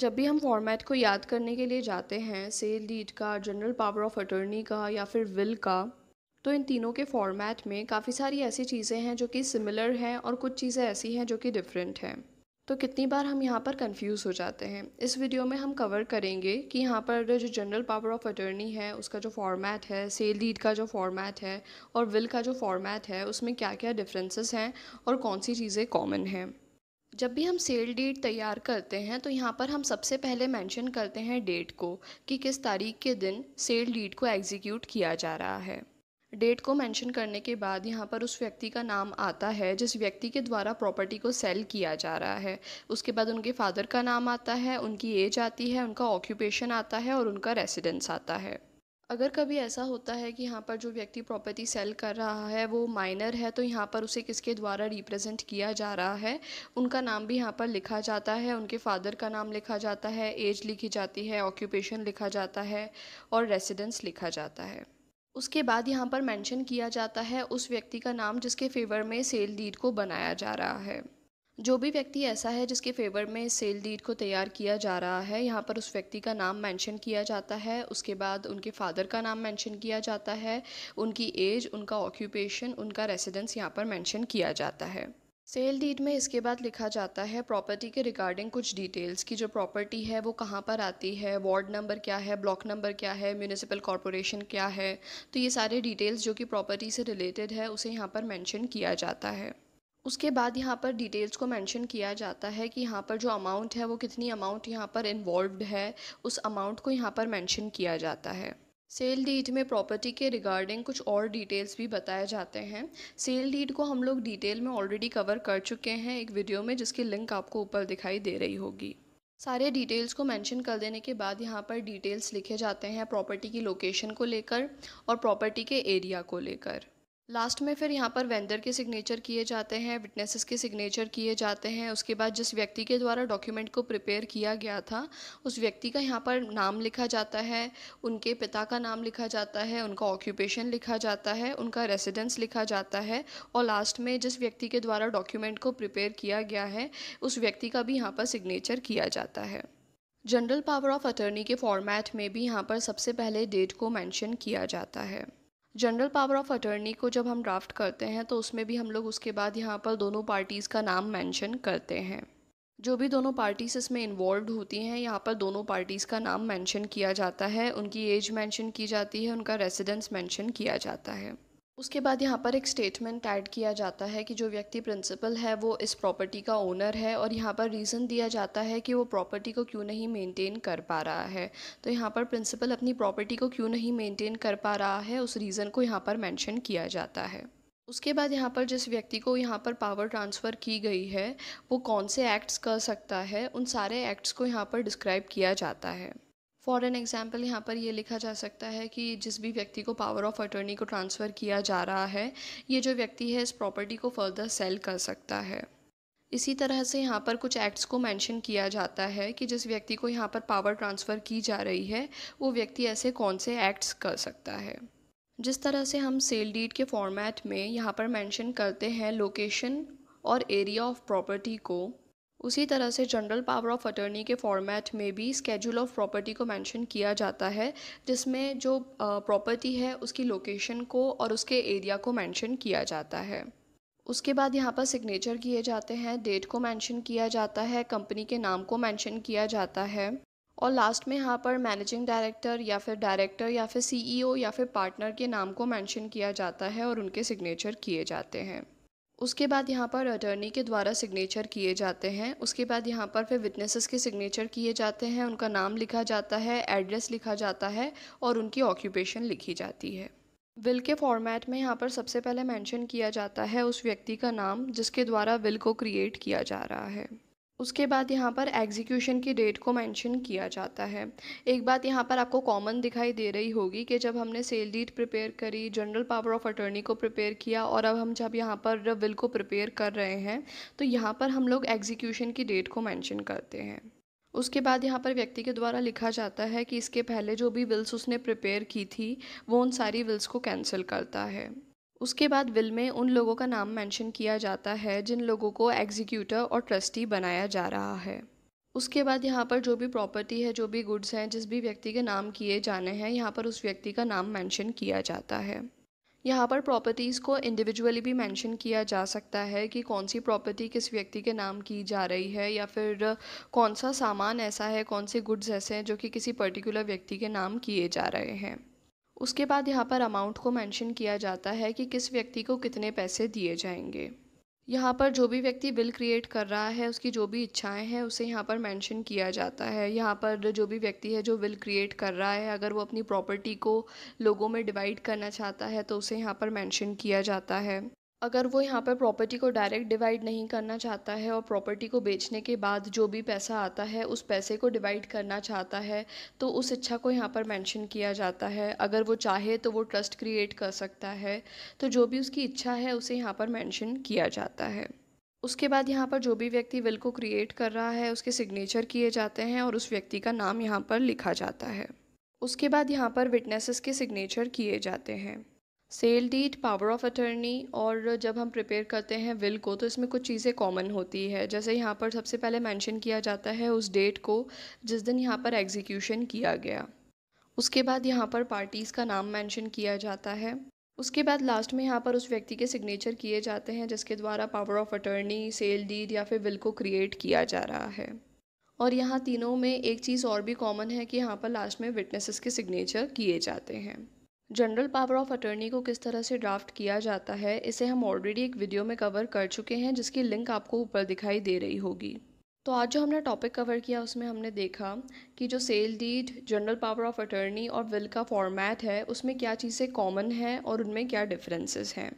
जब भी हम फॉर्मेट को याद करने के लिए जाते हैं सेल लीड का जनरल पावर ऑफ अटर्नी का या फिर विल का तो इन तीनों के फॉर्मेट में काफ़ी सारी ऐसी चीज़ें हैं जो कि सिमिलर हैं और कुछ चीज़ें ऐसी हैं जो कि डिफरेंट हैं तो कितनी बार हम यहाँ पर कंफ्यूज हो जाते हैं इस वीडियो में हम कवर करेंगे कि यहाँ पर जो जनरल पावर ऑफ अटर्नी है उसका जो फॉर्मेट है सेल डीड का जो फॉर्मेट है और विल का जो फॉर्मेट है उसमें क्या क्या डिफरेंसेस हैं और कौन सी चीज़ें कॉमन हैं जब भी हम सेल डेट तैयार करते हैं तो यहाँ पर हम सबसे पहले मेंशन करते हैं डेट को कि किस तारीख के दिन सेल डीड को एग्जीक्यूट किया जा रहा है डेट को मेंशन करने के बाद यहाँ पर उस व्यक्ति का नाम आता है जिस व्यक्ति के द्वारा प्रॉपर्टी को सेल किया जा रहा है उसके बाद उनके फादर का नाम आता है उनकी एज आती है उनका ऑक्यूपेशन आता है और उनका रेसिडेंस आता है अगर कभी ऐसा होता है कि यहाँ पर जो व्यक्ति प्रॉपर्टी सेल कर रहा है वो माइनर है तो यहाँ पर उसे किसके द्वारा रिप्रेजेंट किया जा रहा है उनका नाम भी यहाँ पर लिखा जाता है उनके फादर का नाम लिखा जाता है एज लिखी जाती है ऑक्यूपेशन लिखा जाता है और रेसिडेंस लिखा जाता है उसके बाद यहाँ पर मेंशन किया जाता है उस व्यक्ति का नाम जिसके फेवर में सेल डीड को बनाया जा रहा है जो भी व्यक्ति ऐसा है जिसके फेवर में सेल डीड को तैयार किया जा रहा है यहाँ पर उस व्यक्ति का नाम मेंशन किया जाता है उसके बाद उनके फादर का नाम मेंशन किया जाता है उनकी एज उनका ऑक्यूपेशन उनका रेसिडेंस यहाँ पर मेंशन किया जाता है सेल डीड में इसके बाद लिखा जाता है प्रॉपर्टी के रिगार्डिंग कुछ डिटेल्स की जो प्रॉपर्टी है वो कहाँ पर आती है वार्ड नंबर क्या है ब्लॉक नंबर क्या है म्यूनिसिपल कॉरपोरेशन क्या है तो ये सारे डिटेल्स जो कि प्रॉपर्टी से रिलेटेड है उसे यहाँ पर मैंशन किया जाता है उसके बाद यहाँ पर डिटेल्स को मेंशन किया जाता है कि यहाँ पर जो अमाउंट है वो कितनी अमाउंट यहाँ पर इन्वॉल्व्ड है उस अमाउंट को यहाँ पर मेंशन किया जाता है सेल डीड में प्रॉपर्टी के रिगार्डिंग कुछ और डिटेल्स भी बताए जाते हैं सेल डीड को हम लोग डिटेल में ऑलरेडी कवर कर चुके हैं एक वीडियो में जिसकी लिंक आपको ऊपर दिखाई दे रही होगी सारे डिटेल्स को मेंशन कर देने के बाद यहाँ पर डिटेल्स लिखे जाते हैं प्रॉपर्टी की लोकेशन को लेकर और प्रॉपर्टी के एरिया को लेकर लास्ट में फिर यहाँ पर वेंडर के सिग्नेचर किए जाते हैं विटनेसेस के सिग्नेचर किए जाते हैं उसके बाद जिस व्यक्ति के द्वारा डॉक्यूमेंट को प्रिपेयर किया गया था उस व्यक्ति का यहाँ पर नाम लिखा जाता है उनके पिता का नाम लिखा जाता है उनका ऑक्यूपेशन लिखा जाता है उनका रेसिडेंस लिखा जाता है और लास्ट में जिस व्यक्ति के द्वारा डॉक्यूमेंट को प्रिपेयर किया गया है उस व्यक्ति का भी यहाँ पर सिग्नेचर किया जाता है जनरल पावर ऑफ अटर्नी के फॉर्मेट में भी यहाँ पर सबसे पहले डेट को मैंशन किया जाता है जनरल पावर ऑफ अटर्नी को जब हम ड्राफ्ट करते हैं तो उसमें भी हम लोग उसके बाद यहाँ पर दोनों पार्टीज़ का नाम मेंशन करते हैं जो भी दोनों पार्टीज़ इसमें इन्वॉल्व होती हैं यहाँ पर दोनों पार्टीज़ का नाम मेंशन किया जाता है उनकी एज मेंशन की जाती है उनका रेसिडेंस मेंशन किया जाता है उसके बाद यहाँ पर एक स्टेटमेंट ऐड किया जाता है कि जो व्यक्ति प्रिंसिपल है वो इस प्रॉपर्टी का ओनर है और यहाँ पर रीज़न दिया जाता है कि वो प्रॉपर्टी को क्यों नहीं मेंटेन कर पा रहा है तो यहाँ पर प्रिंसिपल अपनी प्रॉपर्टी को क्यों नहीं मेंटेन कर पा रहा है उस रीज़न को यहाँ पर मेंशन किया जाता है उसके बाद यहाँ पर जिस व्यक्ति को यहाँ पर पावर ट्रांसफ़र की गई है वो कौन से एक्ट्स कर सकता है उन सारे एक्ट्स को यहाँ पर डिस्क्राइब किया जाता है फॉर एन एग्ज़ाम्पल यहाँ पर ये लिखा जा सकता है कि जिस भी व्यक्ति को पावर ऑफ अटर्नी को ट्रांसफ़र किया जा रहा है ये जो व्यक्ति है इस प्रॉपर्टी को फर्दर सेल कर सकता है इसी तरह से यहाँ पर कुछ एक्ट्स को मेंशन किया जाता है कि जिस व्यक्ति को यहाँ पर पावर ट्रांसफ़र की जा रही है वो व्यक्ति ऐसे कौन से एक्ट्स कर सकता है जिस तरह से हम सेल डीड के फॉर्मेट में यहाँ पर मेंशन करते हैं लोकेशन और एरिया ऑफ प्रॉपर्टी को उसी तरह से जनरल पावर ऑफ अटर्नी के फॉर्मेट में भी स्केड्यूल ऑफ प्रॉपर्टी को मेंशन किया जाता है जिसमें जो प्रॉपर्टी है उसकी लोकेशन को और उसके एरिया को मेंशन किया जाता है उसके बाद यहाँ पर सिग्नेचर किए जाते हैं डेट को मेंशन किया जाता है कंपनी के नाम को मेंशन किया जाता है और लास्ट में यहाँ पर मैनेजिंग डायरेक्टर या फिर डायरेक्टर या फिर सीईओ e या फिर पार्टनर के नाम को मेंशन किया जाता है और उनके सिग्नेचर किए जाते हैं उसके बाद यहाँ पर अटर्नी के द्वारा सिग्नेचर किए जाते हैं उसके बाद यहाँ पर फिर विटनेसेस के सिग्नेचर किए जाते हैं उनका नाम लिखा जाता है एड्रेस लिखा जाता है और उनकी ऑक्यूपेशन लिखी जाती है विल के फॉर्मेट में यहाँ पर सबसे पहले मेंशन किया जाता है उस व्यक्ति का नाम जिसके द्वारा विल को क्रिएट किया जा रहा है उसके बाद यहाँ पर एग्जीक्यूशन की डेट को मेंशन किया जाता है एक बात यहाँ पर आपको कॉमन दिखाई दे रही होगी कि जब हमने सेल डीट प्रिपेयर करी जनरल पावर ऑफ अटर्नी को प्रिपेयर किया और अब हम जब यहाँ पर विल को प्रिपेयर कर रहे हैं तो यहाँ पर हम लोग एग्जीक्यूशन की डेट को मेंशन करते हैं उसके बाद यहाँ पर व्यक्ति के द्वारा लिखा जाता है कि इसके पहले जो भी विल्स उसने प्रिपेयर की थी वो उन सारी विल्स को कैंसिल करता है उसके बाद विल में उन लोगों का नाम मेंशन किया जाता है जिन लोगों को एग्जीक्यूटर और ट्रस्टी बनाया जा रहा है उसके बाद यहाँ पर जो भी प्रॉपर्टी है जो भी गुड्स हैं जिस भी व्यक्ति के नाम किए जाने हैं यहाँ पर उस व्यक्ति का नाम मेंशन किया जाता है यहाँ पर प्रॉपर्टीज़ को इंडिविजुअली भी मेंशन किया जा सकता है कि कौन सी प्रॉपर्टी किस व्यक्ति के नाम की जा रही है या फिर कौन सा सामान ऐसा है कौन से गुड्स ऐसे हैं जो कि किसी पर्टिकुलर व्यक्ति के नाम किए जा रहे हैं उसके बाद यहाँ पर अमाउंट को मेंशन किया जाता है कि किस व्यक्ति को कितने पैसे दिए जाएंगे यहाँ पर जो भी व्यक्ति बिल क्रिएट कर रहा है उसकी जो भी इच्छाएं हैं उसे यहाँ पर मेंशन किया जाता है यहाँ पर जो भी व्यक्ति है जो बिल क्रिएट कर रहा है अगर वो अपनी प्रॉपर्टी को लोगों में डिवाइड करना चाहता है तो उसे यहाँ पर मेंशन किया जाता है अगर वो यहाँ पर प्रॉपर्टी को डायरेक्ट डिवाइड नहीं करना चाहता है और प्रॉपर्टी को बेचने के बाद जो भी पैसा आता है उस पैसे को डिवाइड करना चाहता है तो उस इच्छा को यहाँ पर मेंशन किया जाता है अगर वो चाहे तो वो ट्रस्ट क्रिएट कर सकता है तो जो भी उसकी इच्छा है उसे यहाँ पर मैंशन किया जाता है उसके बाद यहाँ पर जो भी व्यक्ति विल को क्रिएट कर रहा है उसके सिग्नेचर किए जाते हैं और उस व्यक्ति का नाम यहाँ पर लिखा जाता है उसके बाद यहाँ पर विटनेसेस के सिग्नेचर किए जाते हैं sale deed power of attorney और जब हम प्रिपेयर करते हैं विल को तो इसमें कुछ चीज़ें कॉमन होती है जैसे यहाँ पर सबसे पहले मेंशन किया जाता है उस डेट को जिस दिन यहाँ पर एग्जीक्यूशन किया गया उसके बाद यहाँ पर पार्टीज़ का नाम मेंशन किया जाता है उसके बाद लास्ट में यहाँ पर उस व्यक्ति के सिग्नेचर किए जाते हैं जिसके द्वारा power of attorney sale deed या फिर विल को क्रिएट किया जा रहा है और यहाँ तीनों में एक चीज़ और भी कॉमन है कि यहाँ पर लास्ट में विटनेसेस के सिग्नेचर किए जाते हैं जनरल पावर ऑफ अटर्नी को किस तरह से ड्राफ्ट किया जाता है इसे हम ऑलरेडी एक वीडियो में कवर कर चुके हैं जिसकी लिंक आपको ऊपर दिखाई दे रही होगी तो आज जो हमने टॉपिक कवर किया उसमें हमने देखा कि जो sale deed general power of attorney और विल का फॉर्मेट है उसमें क्या चीज़ें कॉमन हैं और उनमें क्या डिफरेंसेस हैं